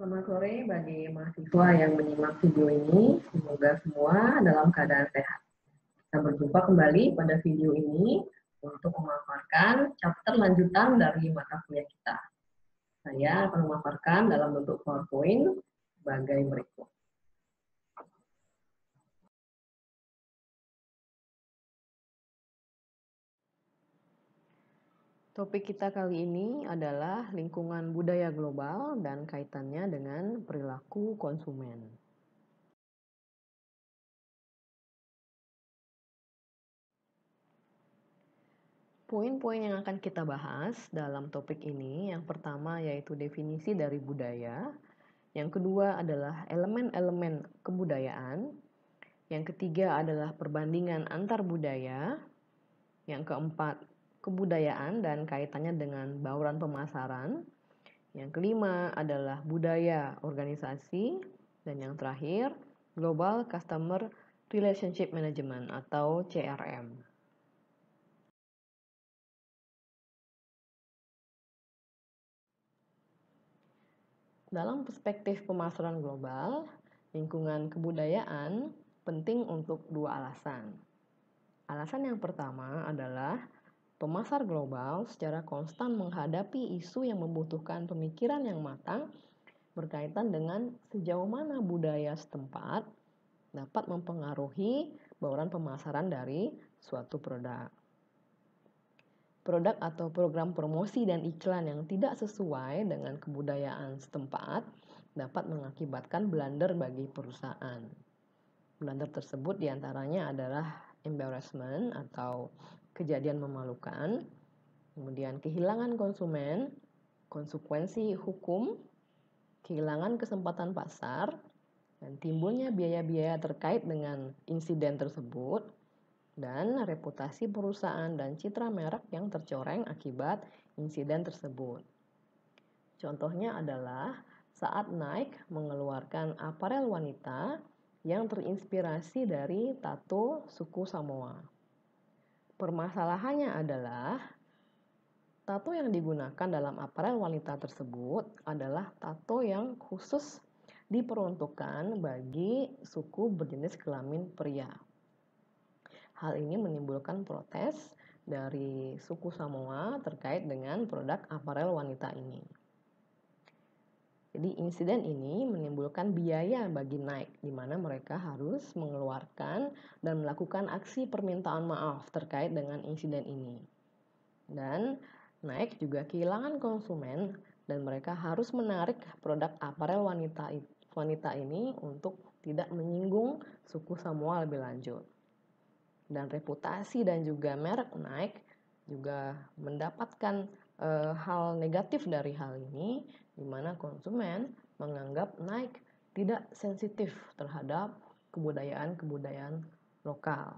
Selamat sore bagi mahasiswa yang menyimak video ini. Semoga semua dalam keadaan sehat. Kita berjumpa kembali pada video ini untuk memaparkan chapter lanjutan dari mata kuliah kita. Saya akan memaparkan dalam bentuk PowerPoint sebagai berikut. Topik kita kali ini adalah lingkungan budaya global dan kaitannya dengan perilaku konsumen. Poin-poin yang akan kita bahas dalam topik ini, yang pertama yaitu definisi dari budaya, yang kedua adalah elemen-elemen kebudayaan, yang ketiga adalah perbandingan antar budaya, yang keempat kebudayaan dan kaitannya dengan bauran pemasaran. Yang kelima adalah budaya organisasi dan yang terakhir Global Customer Relationship Management atau CRM. Dalam perspektif pemasaran global, lingkungan kebudayaan penting untuk dua alasan. Alasan yang pertama adalah Pemasar global secara konstan menghadapi isu yang membutuhkan pemikiran yang matang berkaitan dengan sejauh mana budaya setempat dapat mempengaruhi bauran pemasaran dari suatu produk. Produk atau program promosi dan iklan yang tidak sesuai dengan kebudayaan setempat dapat mengakibatkan blunder bagi perusahaan. Blunder tersebut diantaranya adalah embarrassment atau kejadian memalukan, kemudian kehilangan konsumen, konsekuensi hukum, kehilangan kesempatan pasar, dan timbulnya biaya-biaya terkait dengan insiden tersebut, dan reputasi perusahaan dan citra merek yang tercoreng akibat insiden tersebut. Contohnya adalah saat Nike mengeluarkan aparel wanita yang terinspirasi dari tato suku Samoa. Permasalahannya adalah tato yang digunakan dalam aparel wanita tersebut adalah tato yang khusus diperuntukkan bagi suku berjenis kelamin pria. Hal ini menimbulkan protes dari suku Samoa terkait dengan produk aparel wanita ini. Jadi insiden ini menimbulkan biaya bagi Nike di mana mereka harus mengeluarkan dan melakukan aksi permintaan maaf terkait dengan insiden ini. Dan Nike juga kehilangan konsumen dan mereka harus menarik produk aparel wanita wanita ini untuk tidak menyinggung suku Samoa lebih lanjut. Dan reputasi dan juga merek Nike juga mendapatkan e, hal negatif dari hal ini di mana konsumen menganggap Nike tidak sensitif terhadap kebudayaan-kebudayaan lokal.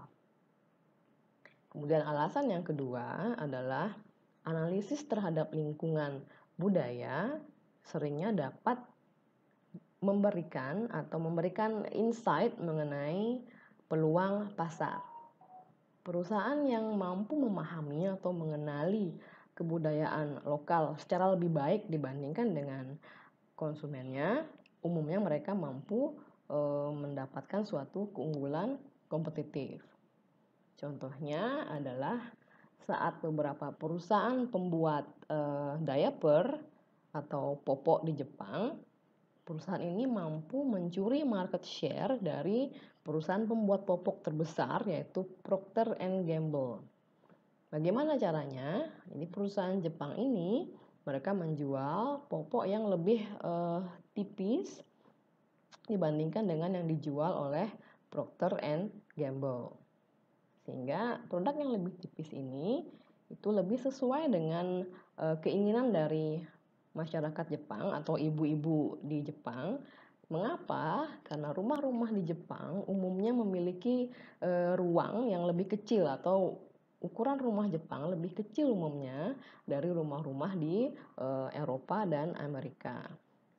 Kemudian alasan yang kedua adalah analisis terhadap lingkungan budaya seringnya dapat memberikan atau memberikan insight mengenai peluang pasar. Perusahaan yang mampu memahami atau mengenali kebudayaan lokal secara lebih baik dibandingkan dengan konsumennya. Umumnya mereka mampu e, mendapatkan suatu keunggulan kompetitif. Contohnya adalah saat beberapa perusahaan pembuat e, diaper atau popok di Jepang, perusahaan ini mampu mencuri market share dari perusahaan pembuat popok terbesar yaitu Procter and Gamble. Bagaimana caranya? Ini perusahaan Jepang ini mereka menjual popok yang lebih uh, tipis dibandingkan dengan yang dijual oleh Procter and Gamble. Sehingga produk yang lebih tipis ini itu lebih sesuai dengan uh, keinginan dari masyarakat Jepang atau ibu-ibu di Jepang. Mengapa? Karena rumah-rumah di Jepang umumnya memiliki e, ruang yang lebih kecil atau ukuran rumah Jepang lebih kecil umumnya dari rumah-rumah di e, Eropa dan Amerika.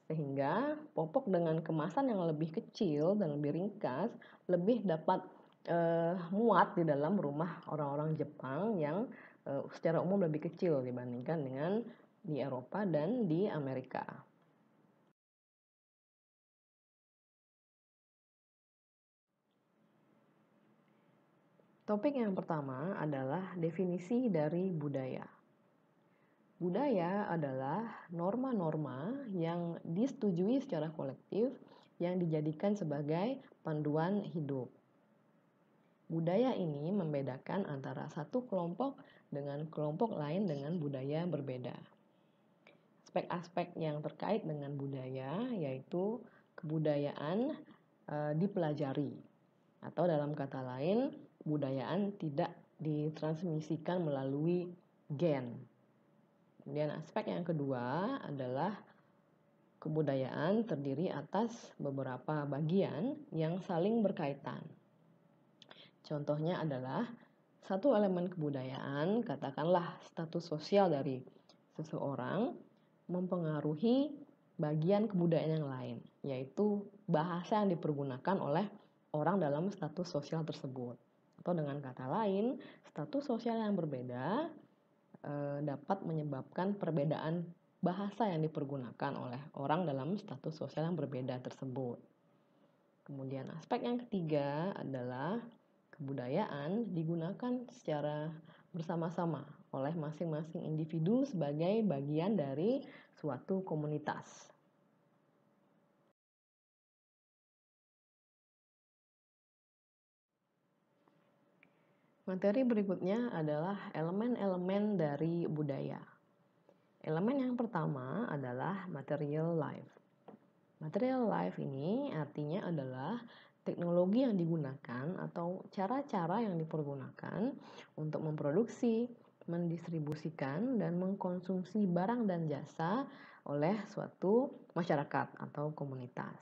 Sehingga popok dengan kemasan yang lebih kecil dan lebih ringkas lebih dapat e, muat di dalam rumah orang-orang Jepang yang e, secara umum lebih kecil dibandingkan dengan di Eropa dan di Amerika. Topik yang pertama adalah definisi dari budaya. Budaya adalah norma-norma yang disetujui secara kolektif yang dijadikan sebagai panduan hidup. Budaya ini membedakan antara satu kelompok dengan kelompok lain dengan budaya berbeda. Aspek-aspek yang terkait dengan budaya yaitu kebudayaan e, dipelajari, atau dalam kata lain, kebudayaan tidak ditransmisikan melalui gen. Kemudian aspek yang kedua adalah kebudayaan terdiri atas beberapa bagian yang saling berkaitan. Contohnya adalah satu elemen kebudayaan, katakanlah status sosial dari seseorang mempengaruhi bagian kebudayaan yang lain, yaitu bahasa yang dipergunakan oleh orang dalam status sosial tersebut. Atau dengan kata lain, status sosial yang berbeda e, dapat menyebabkan perbedaan bahasa yang dipergunakan oleh orang dalam status sosial yang berbeda tersebut. Kemudian aspek yang ketiga adalah kebudayaan digunakan secara bersama-sama oleh masing-masing individu sebagai bagian dari suatu komunitas. Materi berikutnya adalah elemen-elemen dari budaya. Elemen yang pertama adalah material life. Material life ini artinya adalah teknologi yang digunakan atau cara-cara yang dipergunakan untuk memproduksi, mendistribusikan, dan mengkonsumsi barang dan jasa oleh suatu masyarakat atau komunitas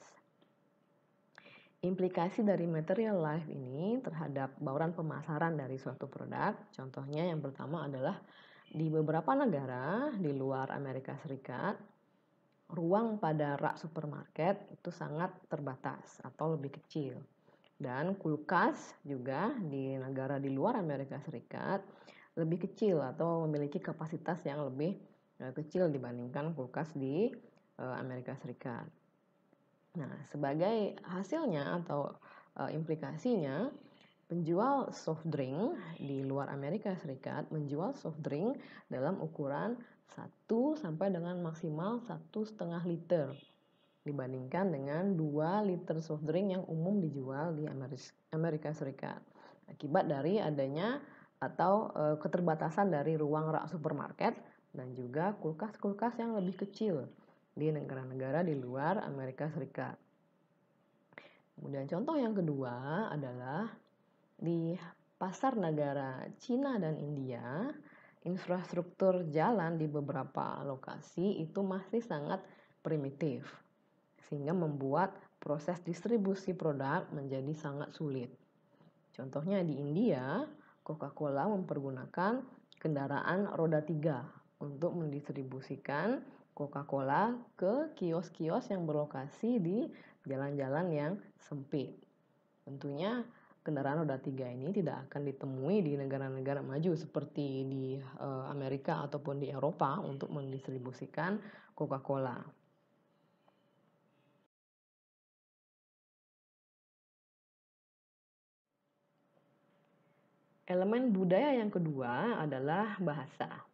implikasi dari material life ini terhadap bauran pemasaran dari suatu produk. Contohnya yang pertama adalah di beberapa negara di luar Amerika Serikat, ruang pada rak supermarket itu sangat terbatas atau lebih kecil. Dan kulkas juga di negara di luar Amerika Serikat lebih kecil atau memiliki kapasitas yang lebih eh, kecil dibandingkan kulkas di eh, Amerika Serikat. Nah, sebagai hasilnya atau e, implikasinya, penjual soft drink di luar Amerika Serikat menjual soft drink dalam ukuran 1 sampai dengan maksimal satu setengah liter dibandingkan dengan 2 liter soft drink yang umum dijual di Amerika Serikat. Akibat dari adanya atau e, keterbatasan dari ruang rak supermarket dan juga kulkas-kulkas yang lebih kecil di negara-negara di luar Amerika Serikat. Kemudian contoh yang kedua adalah di pasar negara Cina dan India, infrastruktur jalan di beberapa lokasi itu masih sangat primitif, sehingga membuat proses distribusi produk menjadi sangat sulit. Contohnya di India, Coca-Cola mempergunakan kendaraan roda tiga untuk mendistribusikan Coca-Cola ke kios-kios yang berlokasi di jalan-jalan yang sempit. Tentunya kendaraan roda tiga ini tidak akan ditemui di negara-negara maju seperti di eh, Amerika ataupun di Eropa untuk mendistribusikan Coca-Cola. Elemen budaya yang kedua adalah bahasa.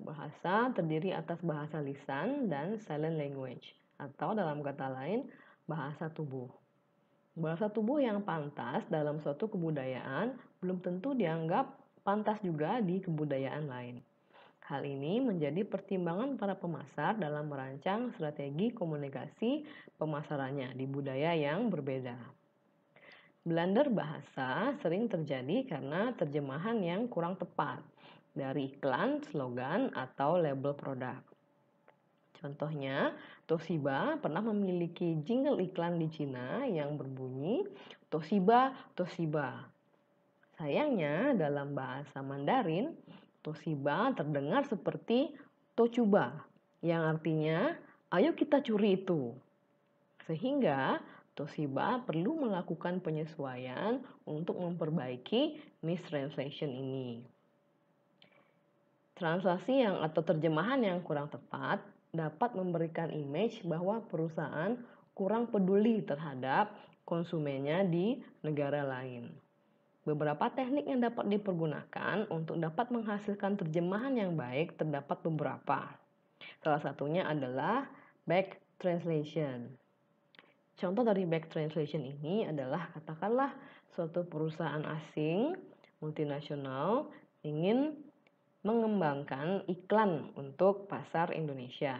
Bahasa terdiri atas bahasa lisan dan silent language, atau dalam kata lain, bahasa tubuh. Bahasa tubuh yang pantas dalam suatu kebudayaan belum tentu dianggap pantas juga di kebudayaan lain. Hal ini menjadi pertimbangan para pemasar dalam merancang strategi komunikasi pemasarannya di budaya yang berbeda. Blender bahasa sering terjadi karena terjemahan yang kurang tepat dari iklan, slogan, atau label produk. Contohnya, Toshiba pernah memiliki jingle iklan di Cina yang berbunyi Toshiba, Toshiba. Sayangnya, dalam bahasa Mandarin, Toshiba terdengar seperti Tochuba, yang artinya ayo kita curi itu. Sehingga Toshiba perlu melakukan penyesuaian untuk memperbaiki mistranslation ini. Translasi yang atau terjemahan yang kurang tepat dapat memberikan image bahwa perusahaan kurang peduli terhadap konsumennya di negara lain. Beberapa teknik yang dapat dipergunakan untuk dapat menghasilkan terjemahan yang baik terdapat beberapa. Salah satunya adalah back translation. Contoh dari back translation ini adalah katakanlah suatu perusahaan asing multinasional ingin mengembangkan iklan untuk pasar Indonesia.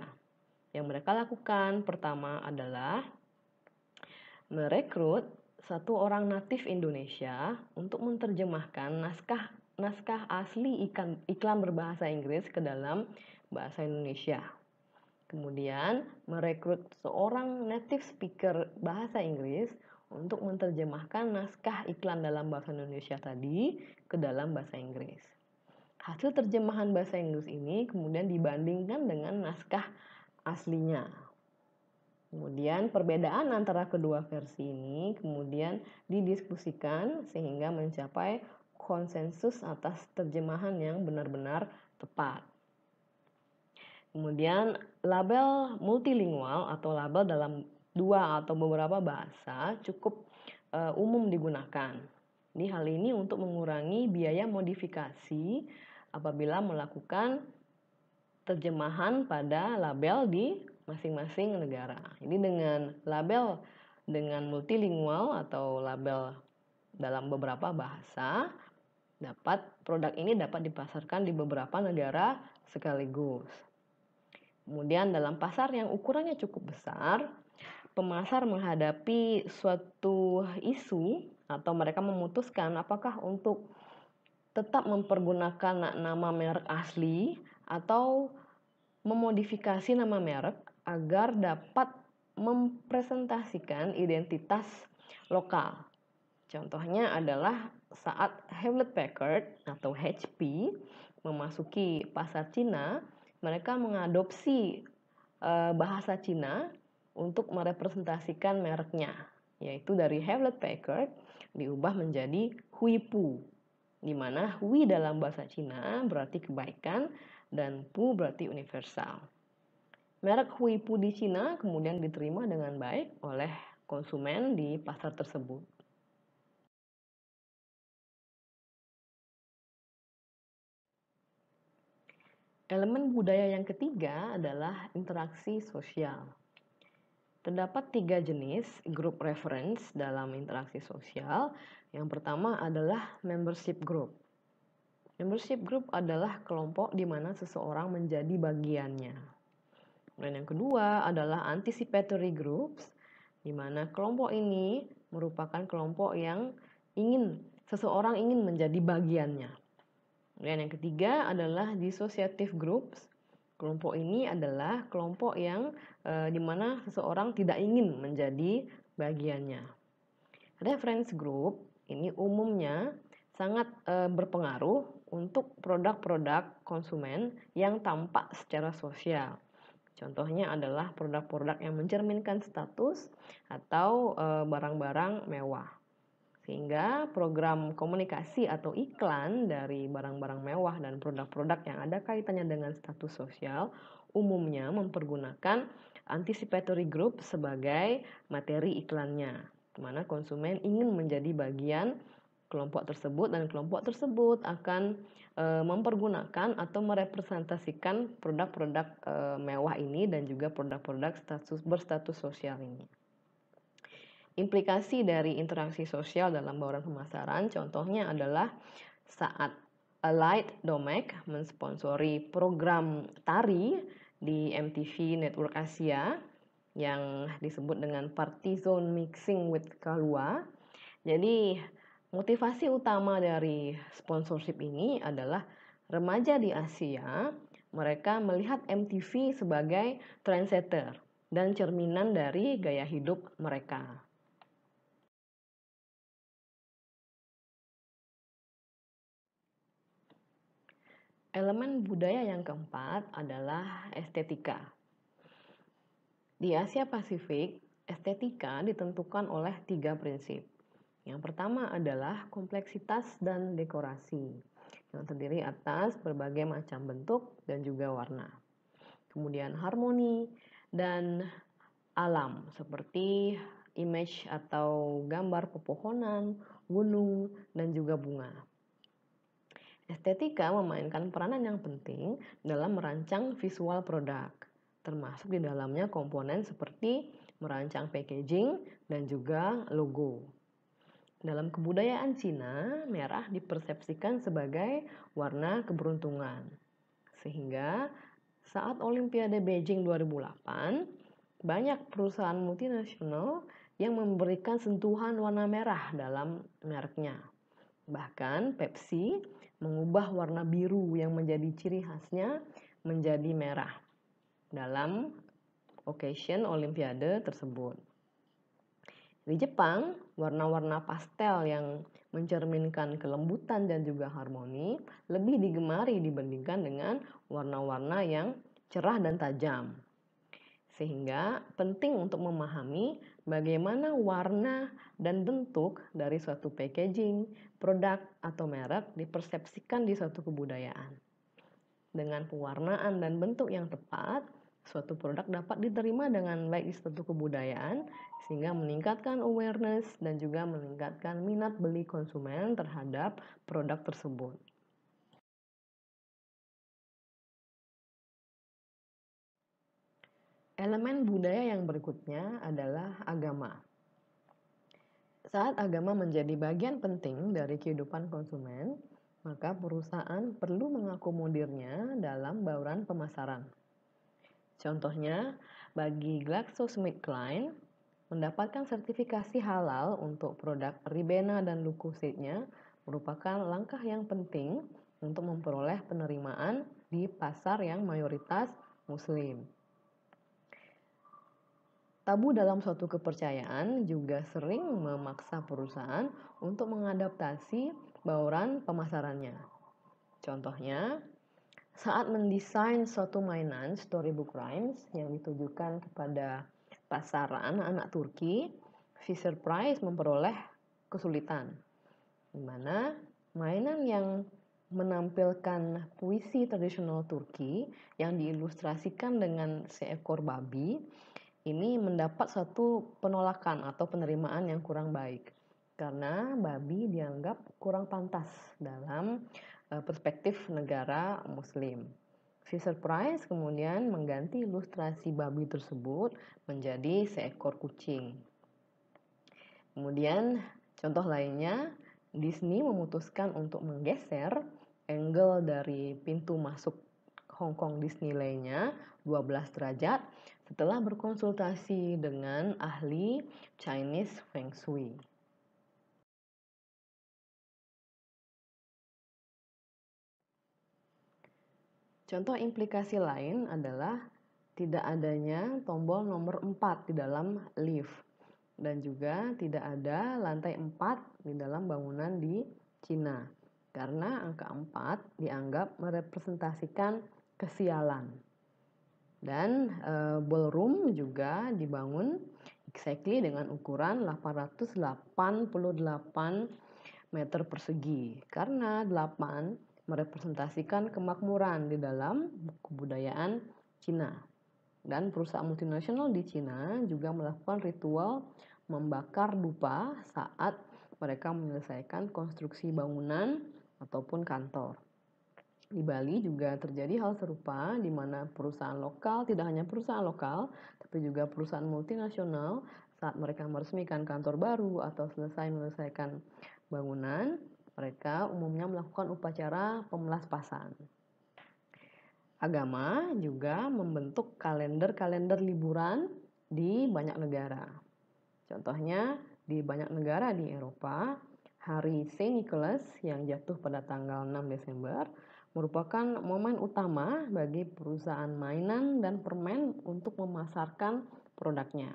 Yang mereka lakukan pertama adalah merekrut satu orang natif Indonesia untuk menerjemahkan naskah naskah asli iklan, iklan berbahasa Inggris ke dalam bahasa Indonesia. Kemudian merekrut seorang native speaker bahasa Inggris untuk menerjemahkan naskah iklan dalam bahasa Indonesia tadi ke dalam bahasa Inggris. Hasil terjemahan bahasa Inggris ini kemudian dibandingkan dengan naskah aslinya. Kemudian perbedaan antara kedua versi ini kemudian didiskusikan sehingga mencapai konsensus atas terjemahan yang benar-benar tepat. Kemudian label multilingual atau label dalam dua atau beberapa bahasa cukup e, umum digunakan. Di hal ini untuk mengurangi biaya modifikasi apabila melakukan terjemahan pada label di masing-masing negara. Ini dengan label dengan multilingual atau label dalam beberapa bahasa dapat produk ini dapat dipasarkan di beberapa negara sekaligus. Kemudian dalam pasar yang ukurannya cukup besar, pemasar menghadapi suatu isu atau mereka memutuskan apakah untuk tetap mempergunakan nama merek asli atau memodifikasi nama merek agar dapat mempresentasikan identitas lokal. Contohnya adalah saat Hewlett Packard atau HP memasuki pasar Cina, mereka mengadopsi eh, bahasa Cina untuk merepresentasikan mereknya, yaitu dari Hewlett Packard diubah menjadi Huipu di mana Hui dalam bahasa Cina berarti kebaikan dan Pu berarti universal. Merek Hui Pu di Cina kemudian diterima dengan baik oleh konsumen di pasar tersebut. Elemen budaya yang ketiga adalah interaksi sosial. Terdapat tiga jenis grup reference dalam interaksi sosial. Yang pertama adalah membership group. Membership group adalah kelompok di mana seseorang menjadi bagiannya. Dan yang kedua adalah anticipatory groups, di mana kelompok ini merupakan kelompok yang ingin seseorang ingin menjadi bagiannya. Dan yang ketiga adalah dissociative groups, Kelompok ini adalah kelompok yang e, eh, dimana seseorang tidak ingin menjadi bagiannya. Reference group ini umumnya sangat e, berpengaruh untuk produk-produk konsumen yang tampak secara sosial. Contohnya adalah produk-produk yang mencerminkan status atau eh, barang-barang e, mewah. Sehingga program komunikasi atau iklan dari barang-barang mewah dan produk-produk yang ada kaitannya dengan status sosial umumnya mempergunakan anticipatory group sebagai materi iklannya, di mana konsumen ingin menjadi bagian kelompok tersebut dan kelompok tersebut akan e, mempergunakan atau merepresentasikan produk-produk e, mewah ini dan juga produk-produk status berstatus sosial ini. Implikasi dari interaksi sosial dalam bauran pemasaran contohnya adalah saat Allied Domek mensponsori program tari di MTV Network Asia yang disebut dengan Partizon Mixing with Kalua. Jadi motivasi utama dari sponsorship ini adalah remaja di Asia mereka melihat MTV sebagai trendsetter dan cerminan dari gaya hidup mereka. Elemen budaya yang keempat adalah estetika. Di Asia Pasifik, estetika ditentukan oleh tiga prinsip. Yang pertama adalah kompleksitas dan dekorasi, yang terdiri atas berbagai macam bentuk dan juga warna. Kemudian harmoni dan alam seperti image atau gambar pepohonan, gunung, dan juga bunga. Estetika memainkan peranan yang penting dalam merancang visual produk, termasuk di dalamnya komponen seperti merancang packaging dan juga logo. Dalam kebudayaan Cina, merah dipersepsikan sebagai warna keberuntungan. Sehingga saat Olimpiade Beijing 2008, banyak perusahaan multinasional yang memberikan sentuhan warna merah dalam mereknya. Bahkan Pepsi mengubah warna biru yang menjadi ciri khasnya menjadi merah dalam occasion olimpiade tersebut. Di Jepang, warna-warna pastel yang mencerminkan kelembutan dan juga harmoni lebih digemari dibandingkan dengan warna-warna yang cerah dan tajam. Sehingga penting untuk memahami bagaimana warna dan bentuk dari suatu packaging, produk, atau merek dipersepsikan di suatu kebudayaan. Dengan pewarnaan dan bentuk yang tepat, suatu produk dapat diterima dengan baik di suatu kebudayaan, sehingga meningkatkan awareness dan juga meningkatkan minat beli konsumen terhadap produk tersebut. Elemen budaya yang berikutnya adalah agama. Saat agama menjadi bagian penting dari kehidupan konsumen, maka perusahaan perlu mengakomodirnya dalam bauran pemasaran. Contohnya, bagi GlaxoSmithKline, mendapatkan sertifikasi halal untuk produk Ribena dan Lukusitnya merupakan langkah yang penting untuk memperoleh penerimaan di pasar yang mayoritas muslim. Tabu dalam suatu kepercayaan juga sering memaksa perusahaan untuk mengadaptasi bauran pemasarannya. Contohnya, saat mendesain suatu mainan storybook rhymes yang ditujukan kepada pasaran anak-anak Turki, Fisher Price memperoleh kesulitan. Di mana mainan yang menampilkan puisi tradisional Turki yang diilustrasikan dengan seekor babi ini mendapat satu penolakan atau penerimaan yang kurang baik karena babi dianggap kurang pantas dalam eh, perspektif negara muslim. Fisher Price kemudian mengganti ilustrasi babi tersebut menjadi seekor kucing. Kemudian contoh lainnya, Disney memutuskan untuk menggeser angle dari pintu masuk Hong Kong Disneylandnya 12 derajat setelah berkonsultasi dengan ahli Chinese Feng Shui. Contoh implikasi lain adalah tidak adanya tombol nomor 4 di dalam lift dan juga tidak ada lantai 4 di dalam bangunan di Cina karena angka 4 dianggap merepresentasikan kesialan. Dan uh, ballroom juga dibangun exactly dengan ukuran 888 meter persegi karena 8 merepresentasikan kemakmuran di dalam kebudayaan Cina. Dan perusahaan multinasional di Cina juga melakukan ritual membakar dupa saat mereka menyelesaikan konstruksi bangunan ataupun kantor. Di Bali juga terjadi hal serupa di mana perusahaan lokal, tidak hanya perusahaan lokal, tapi juga perusahaan multinasional saat mereka meresmikan kantor baru atau selesai menyelesaikan bangunan, mereka umumnya melakukan upacara pemelas pemelaspasan. Agama juga membentuk kalender-kalender liburan di banyak negara. Contohnya di banyak negara di Eropa, hari Saint Nicholas yang jatuh pada tanggal 6 Desember merupakan momen utama bagi perusahaan mainan dan permen untuk memasarkan produknya.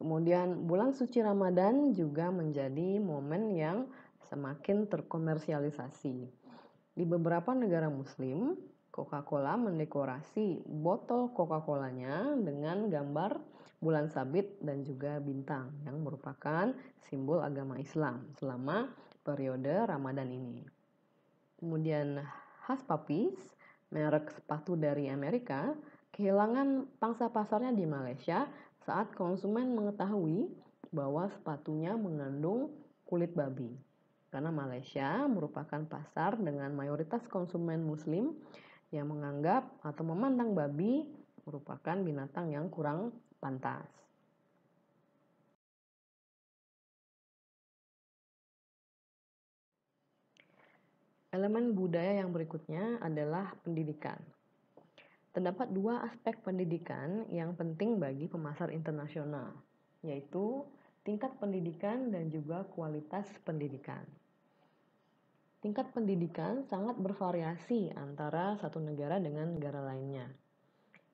Kemudian bulan suci Ramadan juga menjadi momen yang semakin terkomersialisasi. Di beberapa negara muslim, Coca-Cola mendekorasi botol Coca-Colanya dengan gambar bulan sabit dan juga bintang yang merupakan simbol agama Islam selama periode Ramadan ini. Kemudian khas Puppies, merek sepatu dari Amerika, kehilangan pangsa pasarnya di Malaysia saat konsumen mengetahui bahwa sepatunya mengandung kulit babi. Karena Malaysia merupakan pasar dengan mayoritas konsumen muslim yang menganggap atau memandang babi merupakan binatang yang kurang pantas. Elemen budaya yang berikutnya adalah pendidikan. Terdapat dua aspek pendidikan yang penting bagi pemasar internasional, yaitu tingkat pendidikan dan juga kualitas pendidikan. Tingkat pendidikan sangat bervariasi antara satu negara dengan negara lainnya.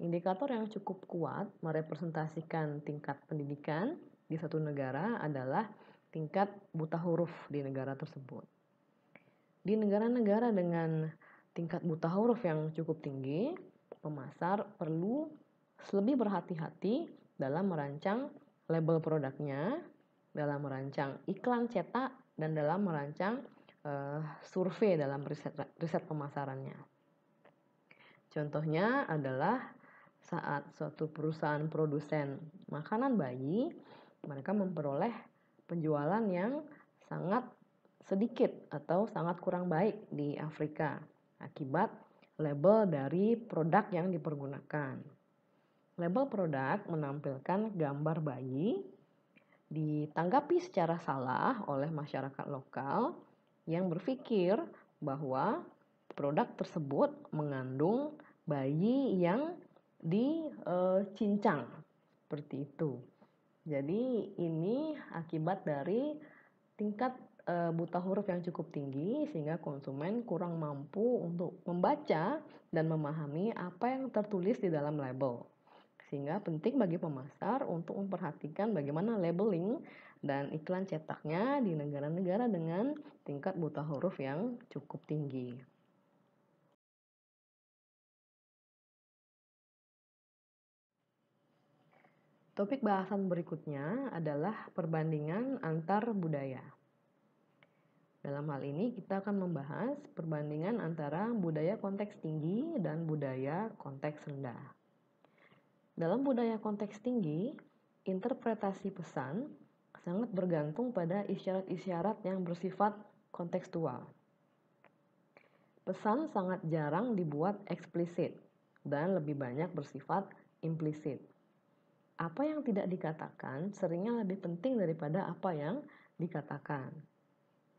Indikator yang cukup kuat merepresentasikan tingkat pendidikan di satu negara adalah tingkat buta huruf di negara tersebut. Di negara-negara dengan tingkat buta huruf yang cukup tinggi, pemasar perlu lebih berhati-hati dalam merancang label produknya, dalam merancang iklan cetak, dan dalam merancang uh, survei dalam riset, riset pemasarannya. Contohnya adalah saat suatu perusahaan produsen makanan bayi, mereka memperoleh penjualan yang sangat sedikit atau sangat kurang baik di Afrika akibat label dari produk yang dipergunakan. Label produk menampilkan gambar bayi ditanggapi secara salah oleh masyarakat lokal yang berpikir bahwa produk tersebut mengandung bayi yang dicincang seperti itu. Jadi ini akibat dari tingkat Eh, buta huruf yang cukup tinggi sehingga konsumen kurang mampu untuk membaca dan memahami apa yang tertulis di dalam label. Sehingga penting bagi pemasar untuk memperhatikan bagaimana labeling dan iklan cetaknya di negara-negara dengan tingkat buta huruf yang cukup tinggi. Topik bahasan berikutnya adalah perbandingan antar budaya. Dalam hal ini kita akan membahas perbandingan antara budaya konteks tinggi dan budaya konteks rendah. Dalam budaya konteks tinggi, interpretasi pesan sangat bergantung pada isyarat-isyarat yang bersifat kontekstual. Pesan sangat jarang dibuat eksplisit dan lebih banyak bersifat implisit. Apa yang tidak dikatakan seringnya lebih penting daripada apa yang dikatakan.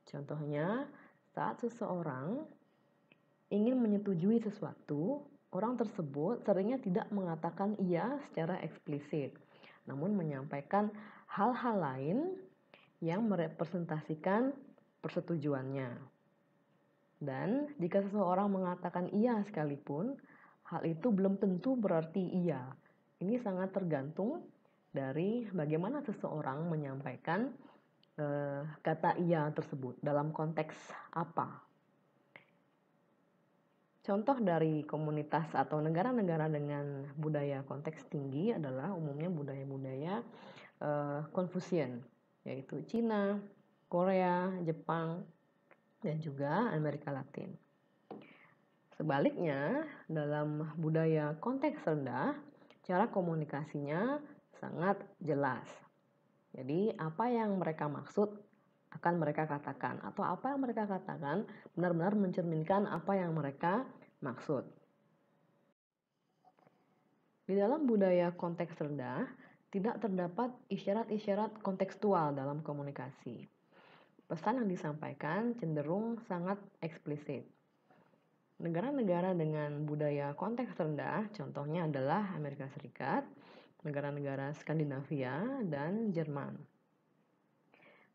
Contohnya, saat seseorang ingin menyetujui sesuatu, orang tersebut seringnya tidak mengatakan iya secara eksplisit, namun menyampaikan hal-hal lain yang merepresentasikan persetujuannya. Dan jika seseorang mengatakan iya sekalipun, hal itu belum tentu berarti iya. Ini sangat tergantung dari bagaimana seseorang menyampaikan uh, kata ia tersebut dalam konteks apa. Contoh dari komunitas atau negara-negara dengan budaya konteks tinggi adalah umumnya budaya-budaya eh, Confucian, yaitu Cina, Korea, Jepang, dan juga Amerika Latin. Sebaliknya, dalam budaya konteks rendah, cara komunikasinya sangat jelas, jadi apa yang mereka maksud akan mereka katakan atau apa yang mereka katakan benar-benar mencerminkan apa yang mereka maksud. Di dalam budaya konteks rendah, tidak terdapat isyarat-isyarat kontekstual dalam komunikasi. Pesan yang disampaikan cenderung sangat eksplisit. Negara-negara dengan budaya konteks rendah, contohnya adalah Amerika Serikat, negara-negara Skandinavia, dan Jerman.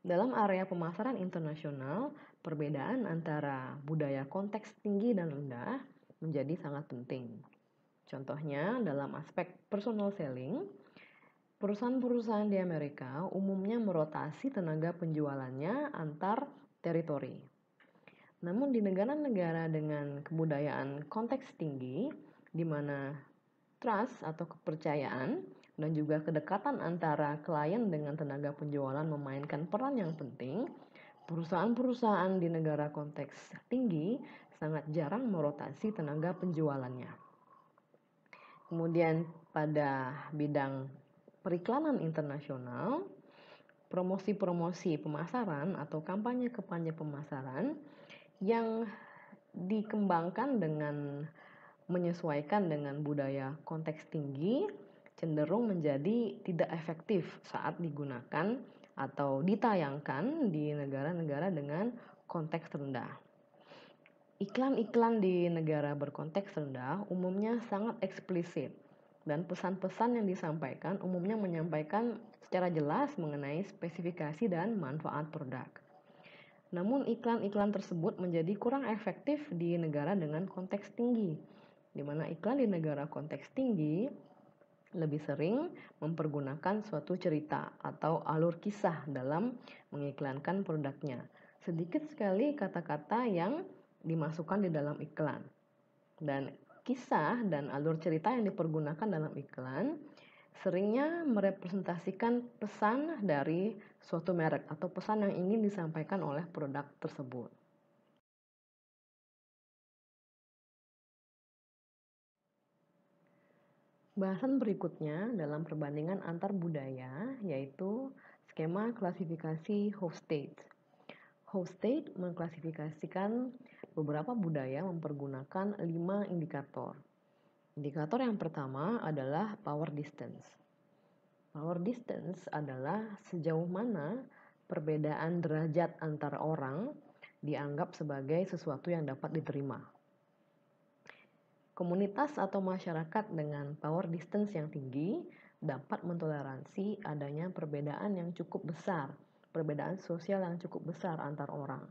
Dalam area pemasaran internasional, perbedaan antara budaya konteks tinggi dan rendah menjadi sangat penting. Contohnya, dalam aspek personal selling, perusahaan-perusahaan di Amerika umumnya merotasi tenaga penjualannya antar teritori. Namun di negara-negara dengan kebudayaan konteks tinggi, di mana Trust atau kepercayaan dan juga kedekatan antara klien dengan tenaga penjualan memainkan peran yang penting. Perusahaan-perusahaan di negara konteks tinggi sangat jarang merotasi tenaga penjualannya. Kemudian pada bidang periklanan internasional, promosi-promosi pemasaran atau kampanye-kampanye pemasaran yang dikembangkan dengan menyesuaikan dengan budaya konteks tinggi cenderung menjadi tidak efektif saat digunakan atau ditayangkan di negara-negara dengan konteks rendah. Iklan-iklan di negara berkonteks rendah umumnya sangat eksplisit dan pesan-pesan yang disampaikan umumnya menyampaikan secara jelas mengenai spesifikasi dan manfaat produk. Namun iklan-iklan tersebut menjadi kurang efektif di negara dengan konteks tinggi di mana iklan di negara konteks tinggi lebih sering mempergunakan suatu cerita atau alur kisah dalam mengiklankan produknya. Sedikit sekali kata-kata yang dimasukkan di dalam iklan. Dan kisah dan alur cerita yang dipergunakan dalam iklan seringnya merepresentasikan pesan dari suatu merek atau pesan yang ingin disampaikan oleh produk tersebut. Bahasan berikutnya dalam perbandingan antar budaya yaitu skema klasifikasi Hofstede. Hofstede mengklasifikasikan beberapa budaya mempergunakan lima indikator. Indikator yang pertama adalah power distance. Power distance adalah sejauh mana perbedaan derajat antar orang dianggap sebagai sesuatu yang dapat diterima. Komunitas atau masyarakat dengan power distance yang tinggi dapat mentoleransi adanya perbedaan yang cukup besar, perbedaan sosial yang cukup besar antar orang.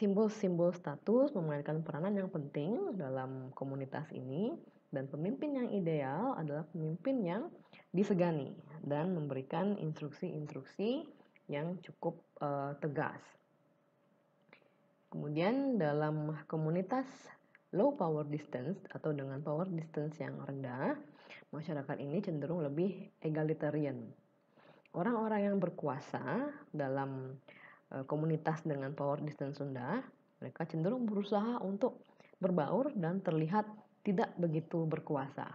Simbol-simbol status memainkan peranan yang penting dalam komunitas ini, dan pemimpin yang ideal adalah pemimpin yang disegani dan memberikan instruksi-instruksi yang cukup uh, tegas. Kemudian, dalam komunitas low power distance atau dengan power distance yang rendah, masyarakat ini cenderung lebih egalitarian. Orang-orang yang berkuasa dalam e, komunitas dengan power distance rendah, mereka cenderung berusaha untuk berbaur dan terlihat tidak begitu berkuasa.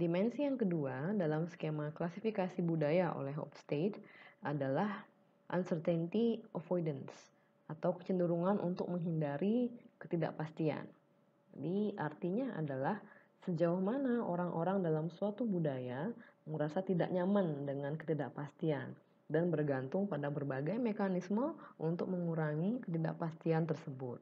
Dimensi yang kedua dalam skema klasifikasi budaya oleh Hofstede adalah uncertainty avoidance atau kecenderungan untuk menghindari ketidakpastian. Jadi artinya adalah sejauh mana orang-orang dalam suatu budaya merasa tidak nyaman dengan ketidakpastian dan bergantung pada berbagai mekanisme untuk mengurangi ketidakpastian tersebut.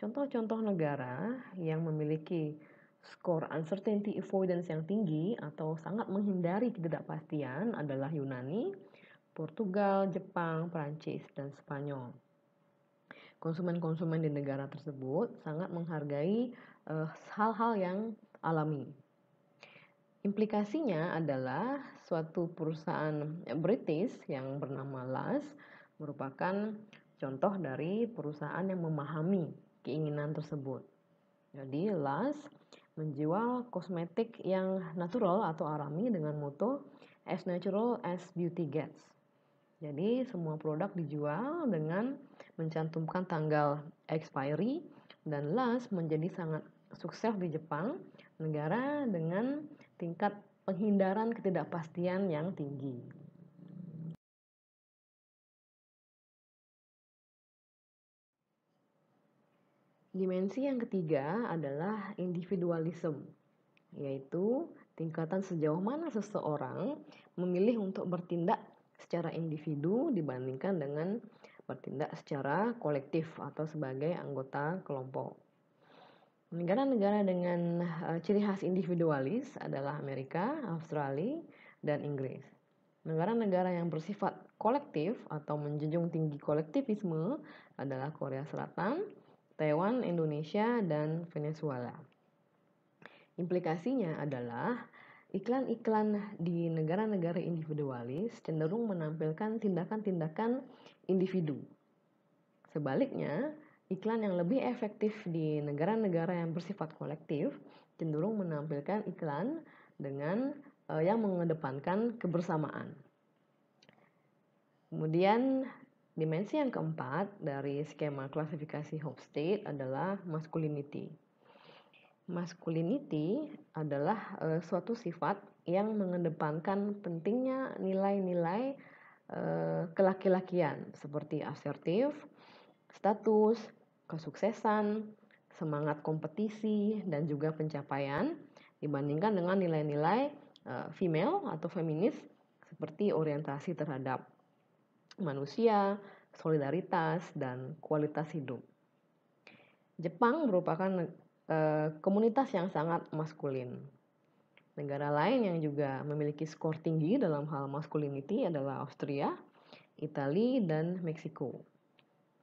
Contoh-contoh negara yang memiliki skor uncertainty avoidance yang tinggi atau sangat menghindari ketidakpastian adalah Yunani, Portugal, Jepang, Prancis, dan Spanyol. Konsumen-konsumen di negara tersebut sangat menghargai eh, hal-hal uh, yang alami. Implikasinya adalah suatu perusahaan British yang bernama LAS merupakan contoh dari perusahaan yang memahami keinginan tersebut. Jadi LAS menjual kosmetik yang natural atau alami dengan moto as natural as beauty gets. Jadi semua produk dijual dengan mencantumkan tanggal expiry dan last menjadi sangat sukses di Jepang, negara dengan tingkat penghindaran ketidakpastian yang tinggi. Dimensi yang ketiga adalah individualism, yaitu tingkatan sejauh mana seseorang memilih untuk bertindak secara individu dibandingkan dengan bertindak secara kolektif atau sebagai anggota kelompok. Negara-negara dengan eh, ciri khas individualis adalah Amerika, Australia, dan Inggris. Negara-negara yang bersifat kolektif atau menjunjung tinggi kolektivisme adalah Korea Selatan, Taiwan, Indonesia, dan Venezuela. Implikasinya adalah Iklan-iklan di negara-negara individualis cenderung menampilkan tindakan-tindakan individu. Sebaliknya, iklan yang lebih efektif di negara-negara yang bersifat kolektif cenderung menampilkan iklan dengan e, yang mengedepankan kebersamaan. Kemudian dimensi yang keempat dari skema klasifikasi Hofstede adalah masculinity. Masculinity adalah e, suatu sifat yang mengedepankan pentingnya nilai-nilai e, kelaki-lakian seperti asertif, status, kesuksesan, semangat kompetisi, dan juga pencapaian dibandingkan dengan nilai-nilai e, female atau feminis seperti orientasi terhadap manusia, solidaritas, dan kualitas hidup. Jepang merupakan Eh, komunitas yang sangat maskulin. Negara lain yang juga memiliki skor tinggi dalam hal maskuliniti adalah Austria, Italia, dan Meksiko.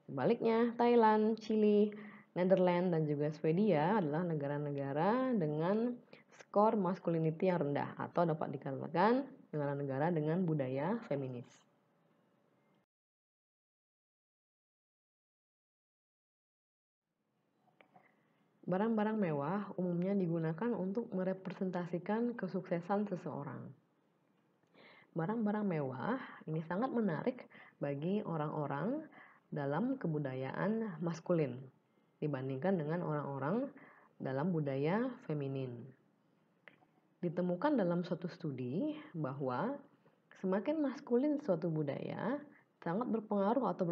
Sebaliknya, Thailand, Chile, Netherlands, dan juga Swedia adalah negara-negara dengan skor maskuliniti yang rendah atau dapat dikatakan negara-negara dengan budaya feminis. Barang-barang mewah umumnya digunakan untuk merepresentasikan kesuksesan seseorang. Barang-barang mewah ini sangat menarik bagi orang-orang dalam kebudayaan maskulin dibandingkan dengan orang-orang dalam budaya feminin. Ditemukan dalam suatu studi bahwa semakin maskulin suatu budaya, sangat berpengaruh atau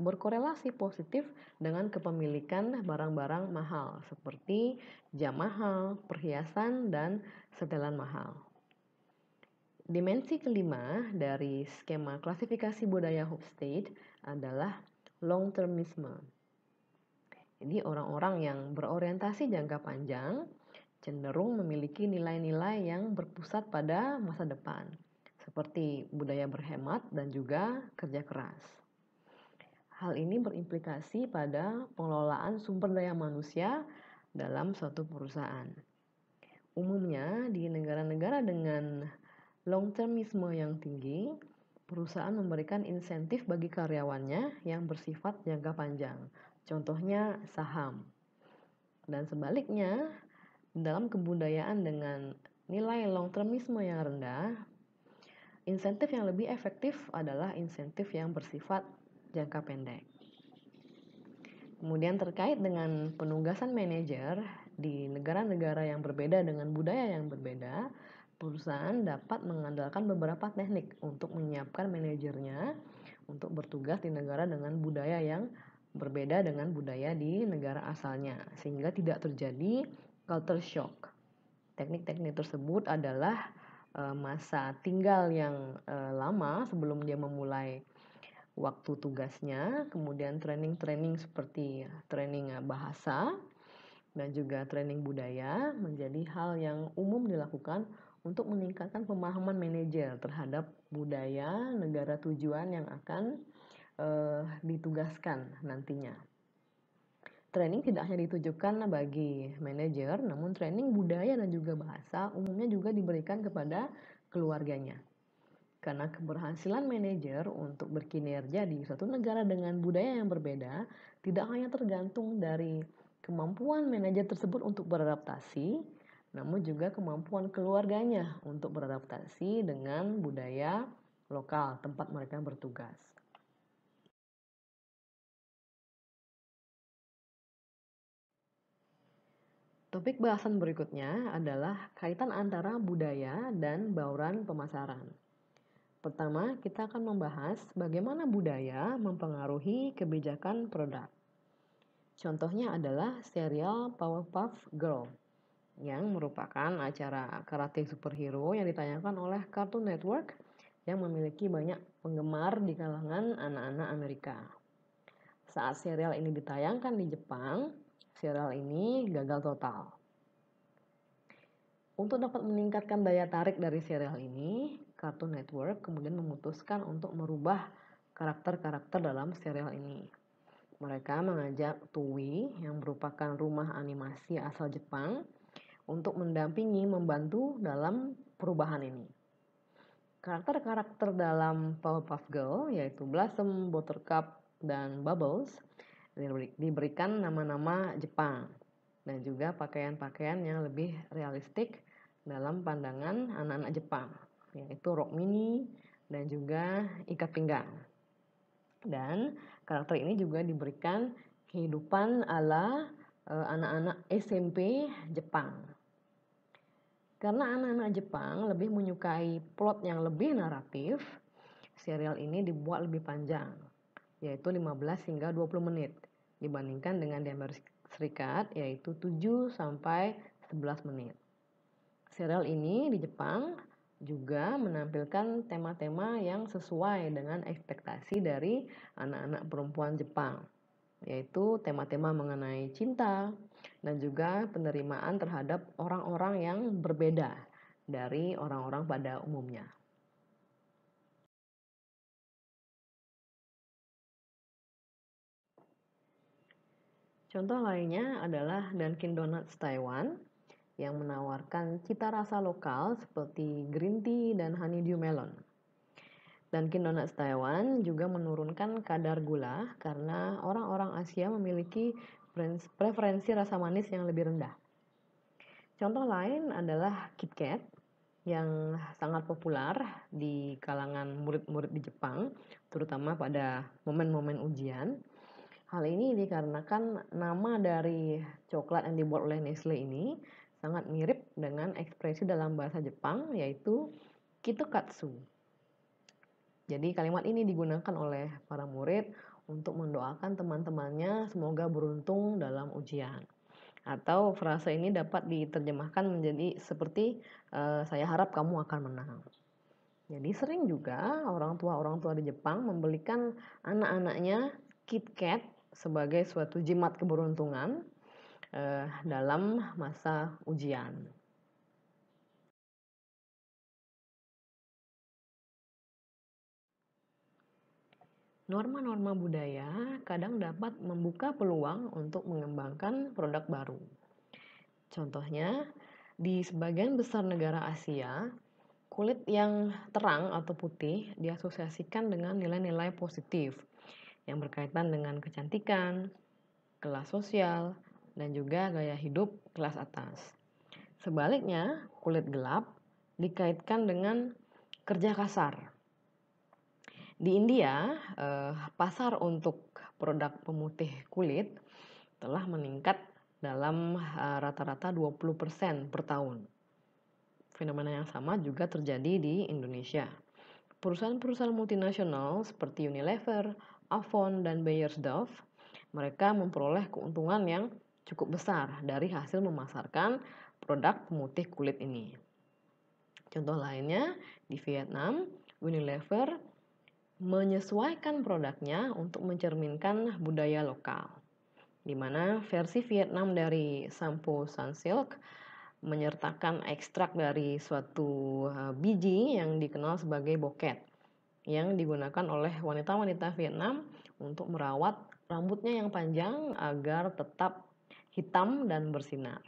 berkorelasi positif dengan kepemilikan barang-barang mahal seperti jam mahal, perhiasan, dan setelan mahal. Dimensi kelima dari skema klasifikasi budaya Hofstede adalah long-termisme. Jadi orang-orang yang berorientasi jangka panjang cenderung memiliki nilai-nilai yang berpusat pada masa depan seperti budaya berhemat dan juga kerja keras. Hal ini berimplikasi pada pengelolaan sumber daya manusia dalam suatu perusahaan. Umumnya di negara-negara dengan long termisme yang tinggi, perusahaan memberikan insentif bagi karyawannya yang bersifat jangka panjang. Contohnya saham. Dan sebaliknya, dalam kebudayaan dengan nilai long termisme yang rendah, Insentif yang lebih efektif adalah insentif yang bersifat jangka pendek. Kemudian terkait dengan penugasan manajer di negara-negara yang berbeda dengan budaya yang berbeda, perusahaan dapat mengandalkan beberapa teknik untuk menyiapkan manajernya untuk bertugas di negara dengan budaya yang berbeda dengan budaya di negara asalnya sehingga tidak terjadi culture shock. Teknik-teknik tersebut adalah Eh, masa tinggal yang eh, lama sebelum dia memulai waktu tugasnya, kemudian training-training seperti training eh, bahasa dan juga training budaya menjadi hal yang umum dilakukan untuk meningkatkan pemahaman manajer terhadap budaya negara tujuan yang akan ditugaskan nantinya. Training tidak hanya ditujukan bagi manajer, namun training budaya dan juga bahasa umumnya juga diberikan kepada keluarganya. Karena keberhasilan manajer untuk berkinerja di suatu negara dengan budaya yang berbeda tidak hanya tergantung dari kemampuan manajer tersebut untuk beradaptasi, namun juga kemampuan keluarganya untuk beradaptasi dengan budaya lokal tempat mereka bertugas. Topik bahasan berikutnya adalah kaitan antara budaya dan bauran pemasaran. Pertama, kita akan membahas bagaimana budaya mempengaruhi kebijakan produk. Contohnya adalah serial Powerpuff Girl yang merupakan acara karate superhero yang ditanyakan oleh Cartoon Network yang memiliki banyak penggemar di kalangan anak-anak Amerika. Saat serial ini ditayangkan di Jepang, Serial ini gagal total. Untuk dapat meningkatkan daya tarik dari serial ini, Cartoon Network kemudian memutuskan untuk merubah karakter-karakter dalam serial ini. Mereka mengajak Tui, yang merupakan rumah animasi asal Jepang, untuk mendampingi membantu dalam perubahan ini. Karakter-karakter dalam Powerpuff Girl yaitu Blossom, Buttercup, dan Bubbles diberikan nama-nama Jepang dan juga pakaian-pakaian yang lebih realistik dalam pandangan anak-anak Jepang, yaitu rok mini dan juga ikat pinggang. Dan karakter ini juga diberikan kehidupan ala eh, anak-anak e, SMP Jepang. Karena anak-anak Jepang lebih menyukai plot yang lebih naratif, serial ini dibuat lebih panjang, yaitu 15 hingga 20 menit dibandingkan dengan di Amerika Serikat yaitu 7 sampai 11 menit. Serial ini di Jepang juga menampilkan tema-tema yang sesuai dengan ekspektasi dari anak-anak perempuan Jepang, yaitu tema-tema mengenai cinta dan juga penerimaan terhadap orang-orang yang berbeda dari orang-orang pada umumnya. Contoh lainnya adalah Dunkin Donuts Taiwan yang menawarkan cita rasa lokal seperti green tea dan honeydew melon. Dunkin Donuts Taiwan juga menurunkan kadar gula karena orang-orang Asia memiliki preferensi rasa manis yang lebih rendah. Contoh lain adalah KitKat yang sangat populer di kalangan murid-murid di Jepang, terutama pada momen-momen ujian. Hal ini dikarenakan nama dari coklat yang dibuat oleh Nestle ini sangat mirip dengan ekspresi dalam bahasa Jepang yaitu kitokatsu. Jadi kalimat ini digunakan oleh para murid untuk mendoakan teman-temannya semoga beruntung dalam ujian. Atau frasa ini dapat diterjemahkan menjadi seperti e, saya harap kamu akan menang. Jadi sering juga orang tua-orang tua di Jepang membelikan anak-anaknya KitKat sebagai suatu jimat keberuntungan uh, dalam masa ujian. Norma-norma budaya kadang dapat membuka peluang untuk mengembangkan produk baru. Contohnya, di sebagian besar negara Asia, kulit yang terang atau putih diasosiasikan dengan nilai-nilai positif, yang berkaitan dengan kecantikan, kelas sosial, dan juga gaya hidup kelas atas. Sebaliknya, kulit gelap dikaitkan dengan kerja kasar. Di India, eh, pasar untuk produk pemutih kulit telah meningkat dalam eh, rata-rata -rata 20% per tahun. Fenomena yang sama juga terjadi di Indonesia. Perusahaan-perusahaan multinasional seperti Unilever, Avon, dan Bayersdorf, mereka memperoleh keuntungan yang cukup besar dari hasil memasarkan produk pemutih kulit ini. Contoh lainnya, di Vietnam, Unilever menyesuaikan produknya untuk mencerminkan budaya lokal, di mana versi Vietnam dari sampo sunsilk menyertakan ekstrak dari suatu eh, biji yang dikenal sebagai boket yang digunakan oleh wanita-wanita Vietnam untuk merawat rambutnya yang panjang agar tetap hitam dan bersinar.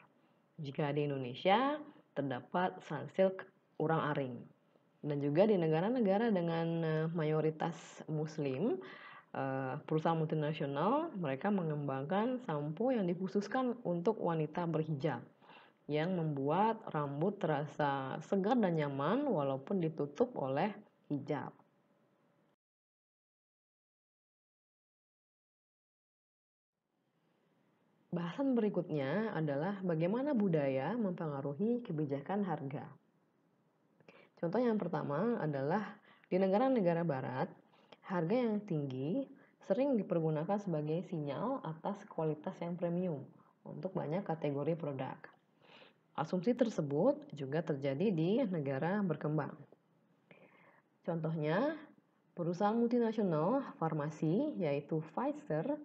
Jika di Indonesia terdapat sunsilk urang aring dan juga di negara-negara dengan eh, mayoritas muslim eh, perusahaan multinasional mereka mengembangkan sampo yang dikhususkan untuk wanita berhijab yang membuat rambut terasa segar dan nyaman walaupun ditutup oleh hijab. Bahasan berikutnya adalah bagaimana budaya mempengaruhi kebijakan harga. Contoh yang pertama adalah di negara-negara barat, harga yang tinggi sering dipergunakan sebagai sinyal atas kualitas yang premium untuk banyak kategori produk. Asumsi tersebut juga terjadi di negara berkembang. Contohnya, perusahaan multinasional farmasi yaitu Pfizer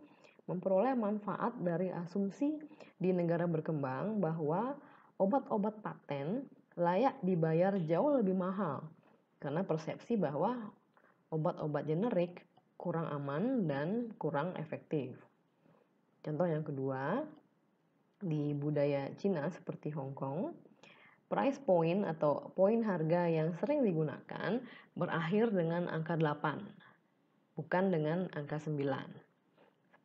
memperoleh manfaat dari asumsi di negara berkembang bahwa obat-obat paten layak dibayar jauh lebih mahal karena persepsi bahwa obat-obat generik kurang aman dan kurang efektif. Contoh yang kedua, di budaya Cina seperti Hong Kong, price point atau poin harga yang sering digunakan berakhir dengan angka 8, bukan dengan angka 9.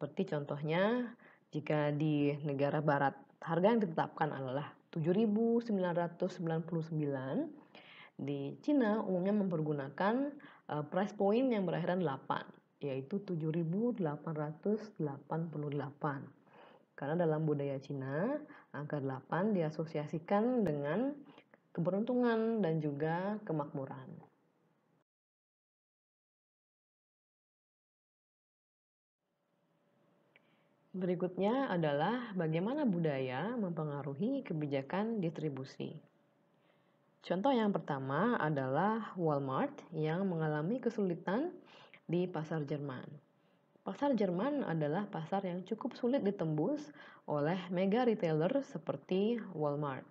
Seperti contohnya, jika di negara barat harga yang ditetapkan adalah 7.999, di Cina umumnya mempergunakan uh, price point yang berakhiran 8, yaitu 7.888. Karena dalam budaya Cina, angka 8 diasosiasikan dengan keberuntungan dan juga kemakmuran. Berikutnya adalah bagaimana budaya mempengaruhi kebijakan distribusi. Contoh yang pertama adalah Walmart yang mengalami kesulitan di pasar Jerman. Pasar Jerman adalah pasar yang cukup sulit ditembus oleh mega retailer seperti Walmart.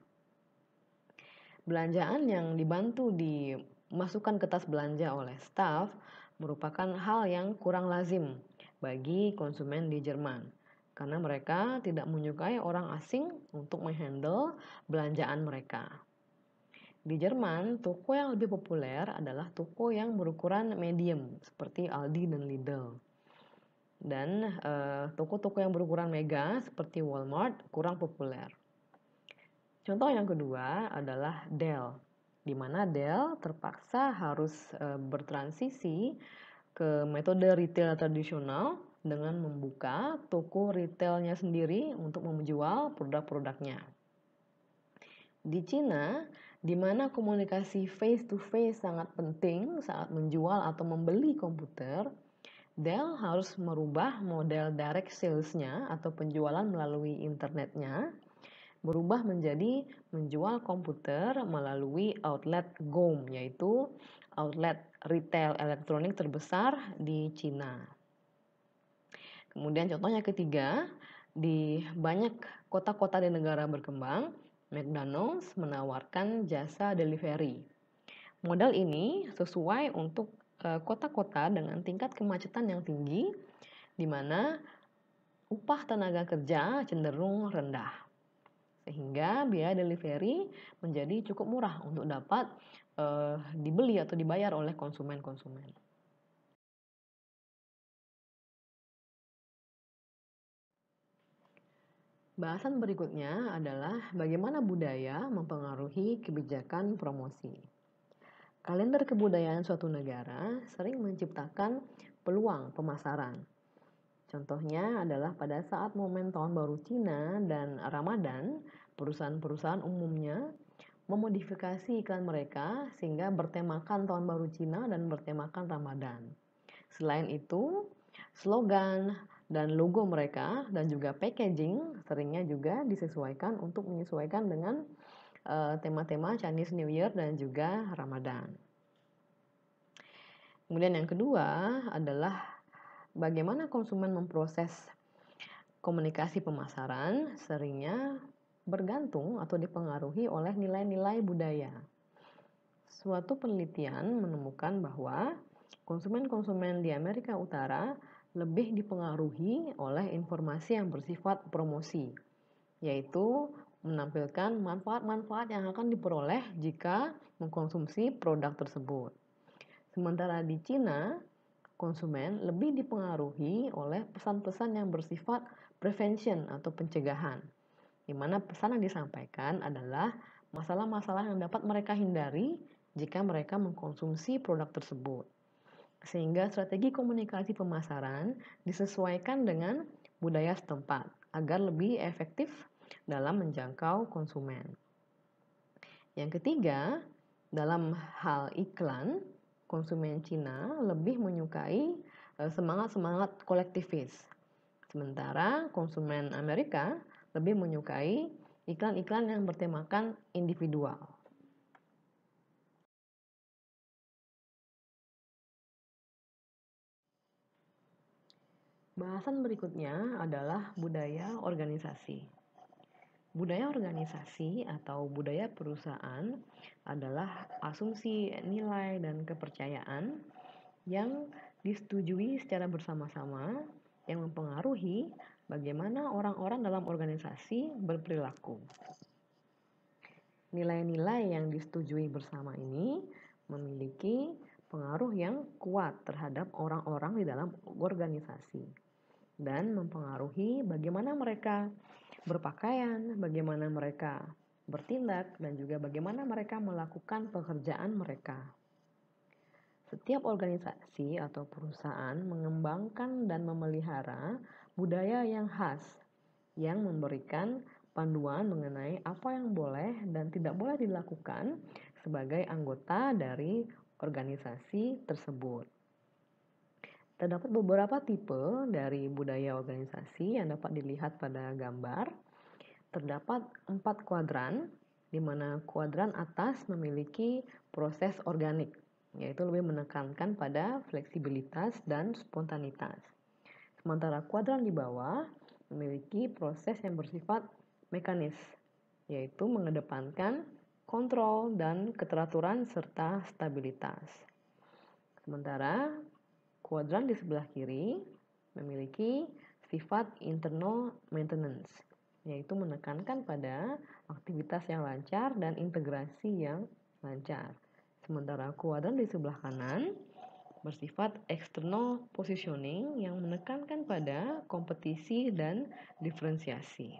Belanjaan yang dibantu dimasukkan ke tas belanja oleh staff merupakan hal yang kurang lazim bagi konsumen di Jerman karena mereka tidak menyukai orang asing untuk menghandle belanjaan mereka. Di Jerman, toko yang lebih populer adalah toko yang berukuran medium seperti Aldi dan Lidl. Dan eh, toko-toko yang berukuran mega seperti Walmart kurang populer. Contoh yang kedua adalah Dell, di mana Dell terpaksa harus eh, bertransisi ke metode retail tradisional dengan membuka toko retailnya sendiri untuk menjual produk-produknya. Di Cina, di mana komunikasi face to face sangat penting saat menjual atau membeli komputer, Dell harus merubah model direct sales-nya atau penjualan melalui internetnya berubah menjadi menjual komputer melalui outlet GOM yaitu outlet retail elektronik terbesar di Cina. Kemudian contohnya ketiga, di banyak kota-kota di negara berkembang, McDonald's menawarkan jasa delivery. Modal ini sesuai untuk eh, kota-kota dengan tingkat kemacetan yang tinggi, di mana upah tenaga kerja cenderung rendah. Sehingga biaya delivery menjadi cukup murah untuk dapat eh, dibeli atau dibayar oleh konsumen-konsumen. Bahasan berikutnya adalah bagaimana budaya mempengaruhi kebijakan promosi. Kalender kebudayaan suatu negara sering menciptakan peluang pemasaran. Contohnya adalah pada saat momen tahun baru Cina dan Ramadan, perusahaan-perusahaan umumnya memodifikasi iklan mereka sehingga bertemakan tahun baru Cina dan bertemakan Ramadan. Selain itu, slogan dan logo mereka dan juga packaging seringnya juga disesuaikan untuk menyesuaikan dengan eh, tema-tema uh, Chinese New Year dan juga Ramadan. Kemudian yang kedua adalah bagaimana konsumen memproses komunikasi pemasaran seringnya bergantung atau dipengaruhi oleh nilai-nilai budaya. Suatu penelitian menemukan bahwa konsumen-konsumen di Amerika Utara lebih dipengaruhi oleh informasi yang bersifat promosi, yaitu menampilkan manfaat-manfaat yang akan diperoleh jika mengkonsumsi produk tersebut. Sementara di Cina, konsumen lebih dipengaruhi oleh pesan-pesan yang bersifat prevention atau pencegahan, di mana pesan yang disampaikan adalah masalah-masalah yang dapat mereka hindari jika mereka mengkonsumsi produk tersebut. Sehingga strategi komunikasi pemasaran disesuaikan dengan budaya setempat agar lebih efektif dalam menjangkau konsumen. Yang ketiga, dalam hal iklan, konsumen Cina lebih menyukai e, semangat-semangat kolektivis. Sementara konsumen Amerika lebih menyukai iklan-iklan yang bertemakan individual. Bahasan berikutnya adalah budaya organisasi. Budaya organisasi atau budaya perusahaan adalah asumsi nilai dan kepercayaan yang disetujui secara bersama-sama yang mempengaruhi bagaimana orang-orang dalam organisasi berperilaku. Nilai-nilai yang disetujui bersama ini memiliki pengaruh yang kuat terhadap orang-orang di dalam organisasi dan mempengaruhi bagaimana mereka berpakaian, bagaimana mereka bertindak, dan juga bagaimana mereka melakukan pekerjaan mereka. Setiap organisasi atau perusahaan mengembangkan dan memelihara budaya yang khas yang memberikan panduan mengenai apa yang boleh dan tidak boleh dilakukan sebagai anggota dari organisasi tersebut. Terdapat beberapa tipe dari budaya organisasi yang dapat dilihat pada gambar. Terdapat empat kuadran, di mana kuadran atas memiliki proses organik, yaitu lebih menekankan pada fleksibilitas dan spontanitas. Sementara kuadran di bawah memiliki proses yang bersifat mekanis, yaitu mengedepankan kontrol dan keteraturan serta stabilitas. Sementara Kuadran di sebelah kiri memiliki sifat internal maintenance, yaitu menekankan pada aktivitas yang lancar dan integrasi yang lancar. Sementara kuadran di sebelah kanan bersifat external positioning yang menekankan pada kompetisi dan diferensiasi.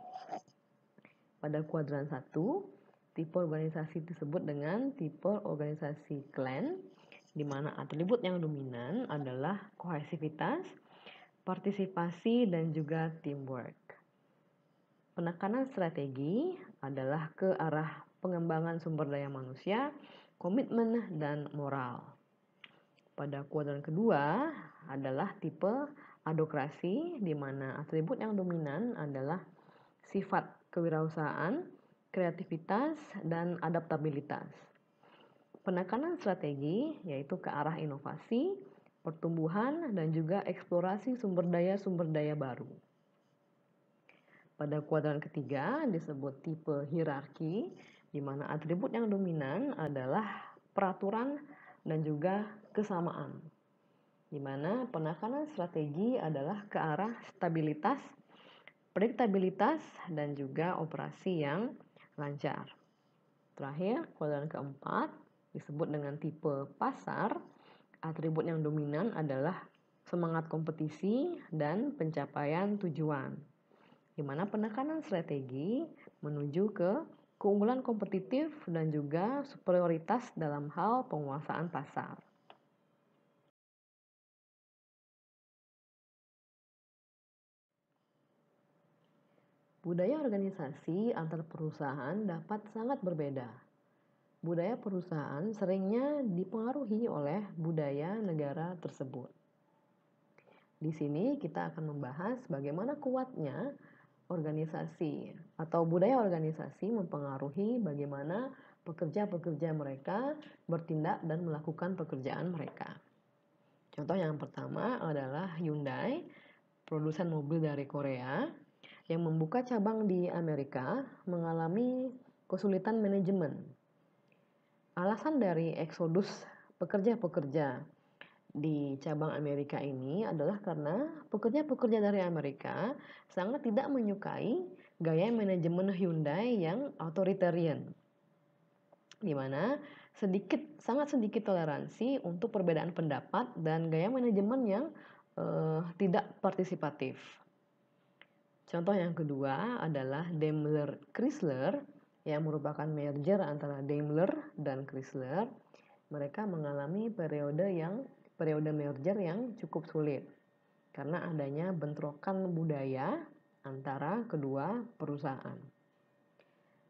Pada kuadran satu, tipe organisasi disebut dengan tipe organisasi klan di mana atribut yang dominan adalah kohesivitas, partisipasi, dan juga teamwork. Penekanan strategi adalah ke arah pengembangan sumber daya manusia, komitmen, dan moral. Pada kuadran kedua adalah tipe adokrasi, di mana atribut yang dominan adalah sifat kewirausahaan, kreativitas, dan adaptabilitas penekanan strategi yaitu ke arah inovasi, pertumbuhan, dan juga eksplorasi sumber daya-sumber daya baru. Pada kuadran ketiga disebut tipe hierarki, di mana atribut yang dominan adalah peraturan dan juga kesamaan. Di mana penekanan strategi adalah ke arah stabilitas, prediktabilitas, dan juga operasi yang lancar. Terakhir, kuadran keempat disebut dengan tipe pasar, atribut yang dominan adalah semangat kompetisi dan pencapaian tujuan, di mana penekanan strategi menuju ke keunggulan kompetitif dan juga superioritas dalam hal penguasaan pasar. Budaya organisasi antar perusahaan dapat sangat berbeda budaya perusahaan seringnya dipengaruhi oleh budaya negara tersebut. Di sini kita akan membahas bagaimana kuatnya organisasi atau budaya organisasi mempengaruhi bagaimana pekerja-pekerja mereka bertindak dan melakukan pekerjaan mereka. Contoh yang pertama adalah Hyundai, produsen mobil dari Korea yang membuka cabang di Amerika mengalami kesulitan manajemen Alasan dari eksodus pekerja-pekerja di cabang Amerika ini adalah karena pekerja-pekerja dari Amerika sangat tidak menyukai gaya manajemen Hyundai yang authoritarian. Di mana sedikit sangat sedikit toleransi untuk perbedaan pendapat dan gaya manajemen yang uh, tidak partisipatif. Contoh yang kedua adalah Daimler Chrysler yang merupakan merger antara Daimler dan Chrysler, mereka mengalami periode yang periode merger yang cukup sulit karena adanya bentrokan budaya antara kedua perusahaan.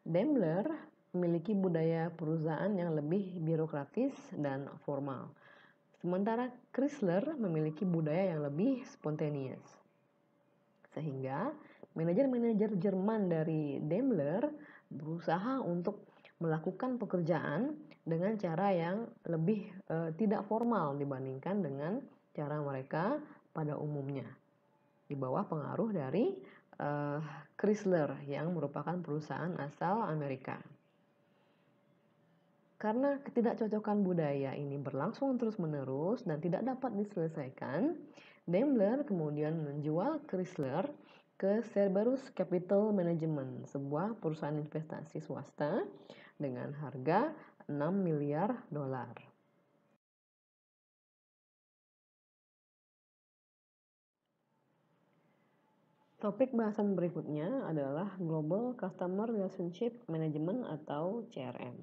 Daimler memiliki budaya perusahaan yang lebih birokratis dan formal, sementara Chrysler memiliki budaya yang lebih spontaneous. Sehingga manajer-manajer Jerman dari Daimler berusaha untuk melakukan pekerjaan dengan cara yang lebih e, tidak formal dibandingkan dengan cara mereka pada umumnya di bawah pengaruh dari e, Chrysler yang merupakan perusahaan asal Amerika. Karena ketidakcocokan budaya ini berlangsung terus-menerus dan tidak dapat diselesaikan, Daimler kemudian menjual Chrysler ke Cerberus Capital Management, sebuah perusahaan investasi swasta dengan harga 6 miliar dolar. Topik bahasan berikutnya adalah Global Customer Relationship Management atau CRM.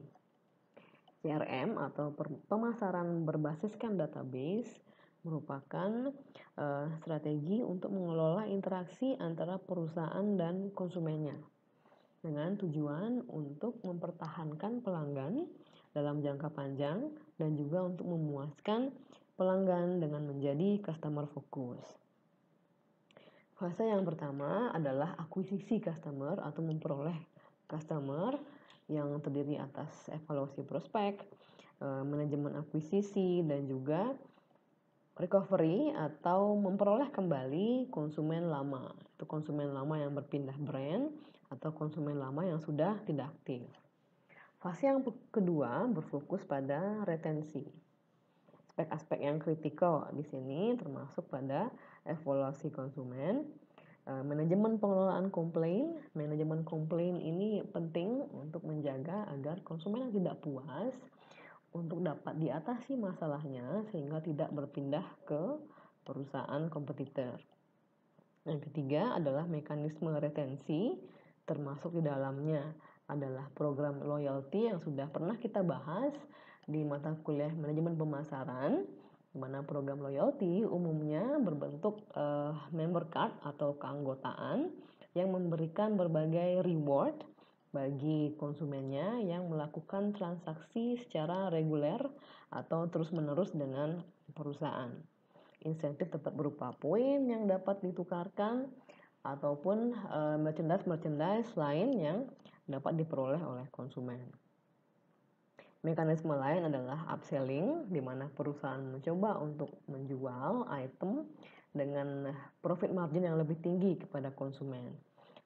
CRM atau pemasaran berbasiskan database merupakan uh, strategi untuk mengelola interaksi antara perusahaan dan konsumennya dengan tujuan untuk mempertahankan pelanggan dalam jangka panjang dan juga untuk memuaskan pelanggan dengan menjadi customer fokus. Fase yang pertama adalah akuisisi customer atau memperoleh customer yang terdiri atas evaluasi prospek, eh, manajemen akuisisi dan juga recovery atau memperoleh kembali konsumen lama. Itu konsumen lama yang berpindah brand atau konsumen lama yang sudah tidak aktif. Fase yang kedua berfokus pada retensi. Aspek-aspek yang kritikal di sini termasuk pada evaluasi konsumen, e, manajemen pengelolaan komplain. Manajemen komplain ini penting untuk menjaga agar konsumen yang tidak puas untuk dapat diatasi masalahnya sehingga tidak berpindah ke perusahaan kompetitor. Yang ketiga adalah mekanisme retensi termasuk di dalamnya adalah program loyalty yang sudah pernah kita bahas di mata kuliah manajemen pemasaran di mana program loyalty umumnya berbentuk uh, member card atau keanggotaan yang memberikan berbagai reward bagi konsumennya yang melakukan transaksi secara reguler atau terus-menerus dengan perusahaan. Insentif tetap berupa poin yang dapat ditukarkan ataupun eh, merchandise-merchandise lain yang dapat diperoleh oleh konsumen. Mekanisme lain adalah upselling, di mana perusahaan mencoba untuk menjual item dengan profit margin yang lebih tinggi kepada konsumen.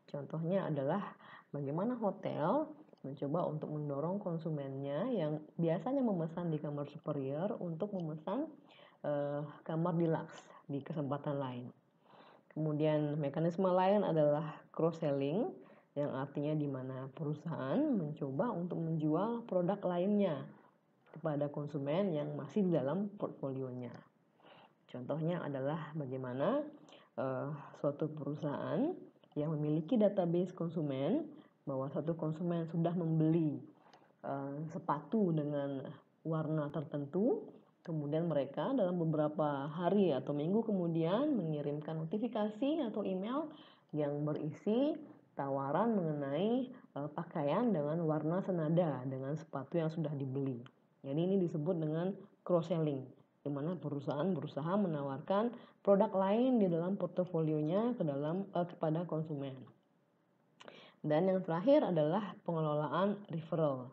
Contohnya adalah Bagaimana hotel mencoba untuk mendorong konsumennya yang biasanya memesan di kamar superior untuk memesan uh, kamar deluxe di kesempatan lain. Kemudian mekanisme lain adalah cross selling yang artinya di mana perusahaan mencoba untuk menjual produk lainnya kepada konsumen yang masih di dalam portfolionya. Contohnya adalah bagaimana uh, suatu perusahaan yang memiliki database konsumen bahwa satu konsumen sudah membeli uh, sepatu dengan warna tertentu, kemudian mereka dalam beberapa hari atau minggu kemudian mengirimkan notifikasi atau email yang berisi tawaran mengenai uh, pakaian dengan warna senada dengan sepatu yang sudah dibeli. Jadi ini disebut dengan cross selling di mana perusahaan berusaha menawarkan produk lain di dalam portofolionya ke dalam uh, kepada konsumen. Dan yang terakhir adalah pengelolaan referral.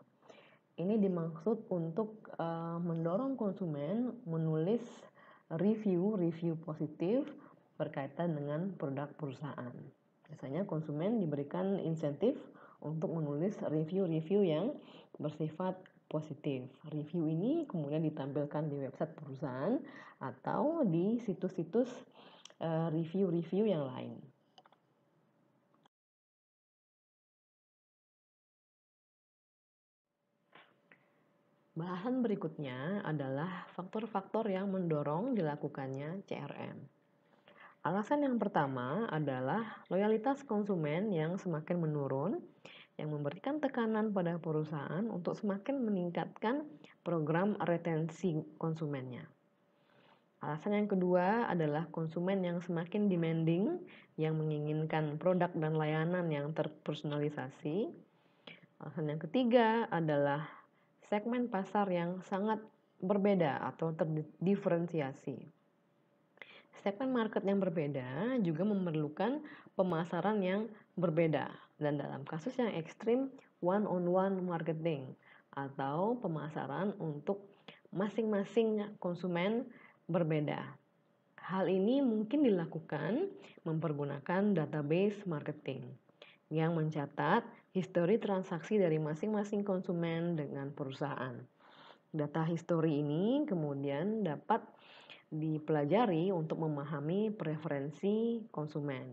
Ini dimaksud untuk uh, mendorong konsumen menulis review-review positif berkaitan dengan produk perusahaan. Biasanya konsumen diberikan insentif untuk menulis review-review yang bersifat positif. Review ini kemudian ditampilkan di website perusahaan atau di situs-situs eh, review-review yang lain. Bahasan berikutnya adalah faktor-faktor yang mendorong dilakukannya CRM. Alasan yang pertama adalah loyalitas konsumen yang semakin menurun, yang memberikan tekanan pada perusahaan untuk semakin meningkatkan program retensi konsumennya. Alasan yang kedua adalah konsumen yang semakin demanding, yang menginginkan produk dan layanan yang terpersonalisasi. Alasan yang ketiga adalah segmen pasar yang sangat berbeda atau terdiferensiasi. Segmen market yang berbeda juga memerlukan pemasaran yang berbeda dan dalam kasus yang ekstrim one-on-one marketing atau pemasaran untuk masing-masing konsumen berbeda. Hal ini mungkin dilakukan mempergunakan database marketing yang mencatat histori transaksi dari masing-masing konsumen dengan perusahaan. Data histori ini kemudian dapat dipelajari untuk memahami preferensi konsumen.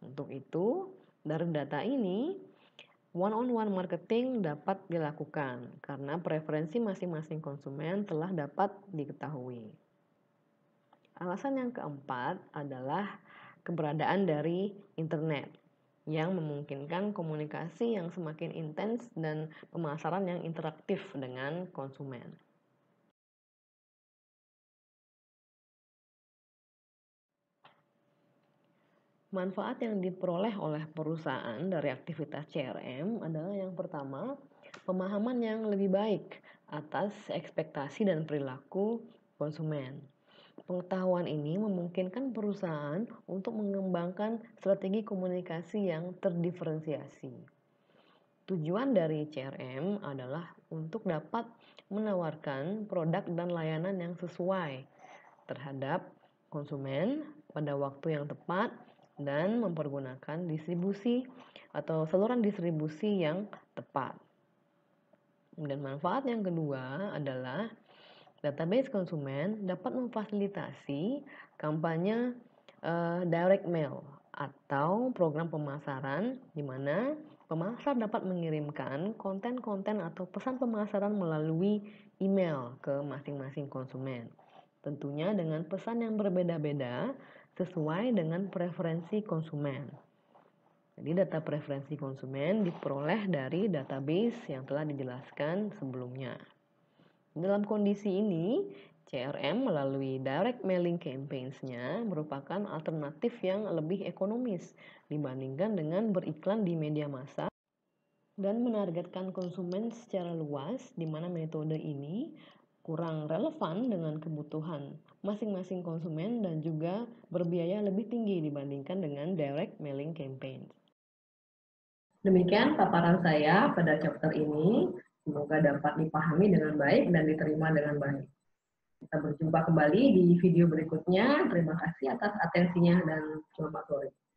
Untuk itu, dari data ini, one-on-one -on -one marketing dapat dilakukan karena preferensi masing-masing konsumen telah dapat diketahui. Alasan yang keempat adalah keberadaan dari internet yang memungkinkan komunikasi yang semakin intens dan pemasaran yang interaktif dengan konsumen. Manfaat yang diperoleh oleh perusahaan dari aktivitas CRM adalah yang pertama, pemahaman yang lebih baik atas ekspektasi dan perilaku konsumen. Pengetahuan ini memungkinkan perusahaan untuk mengembangkan strategi komunikasi yang terdiferensiasi. Tujuan dari CRM adalah untuk dapat menawarkan produk dan layanan yang sesuai terhadap konsumen pada waktu yang tepat dan mempergunakan distribusi atau saluran distribusi yang tepat. Dan manfaat yang kedua adalah Database konsumen dapat memfasilitasi kampanye uh, direct mail atau program pemasaran di mana pemasar dapat mengirimkan konten-konten atau pesan pemasaran melalui email ke masing-masing konsumen. Tentunya dengan pesan yang berbeda-beda sesuai dengan preferensi konsumen. Jadi data preferensi konsumen diperoleh dari database yang telah dijelaskan sebelumnya. Dalam kondisi ini, CRM melalui direct mailing campaigns-nya merupakan alternatif yang lebih ekonomis dibandingkan dengan beriklan di media massa dan menargetkan konsumen secara luas di mana metode ini kurang relevan dengan kebutuhan masing-masing konsumen dan juga berbiaya lebih tinggi dibandingkan dengan direct mailing campaigns. Demikian paparan saya pada chapter ini. Semoga dapat dipahami dengan baik dan diterima dengan baik. Kita berjumpa kembali di video berikutnya. Terima kasih atas atensinya dan selamat sore.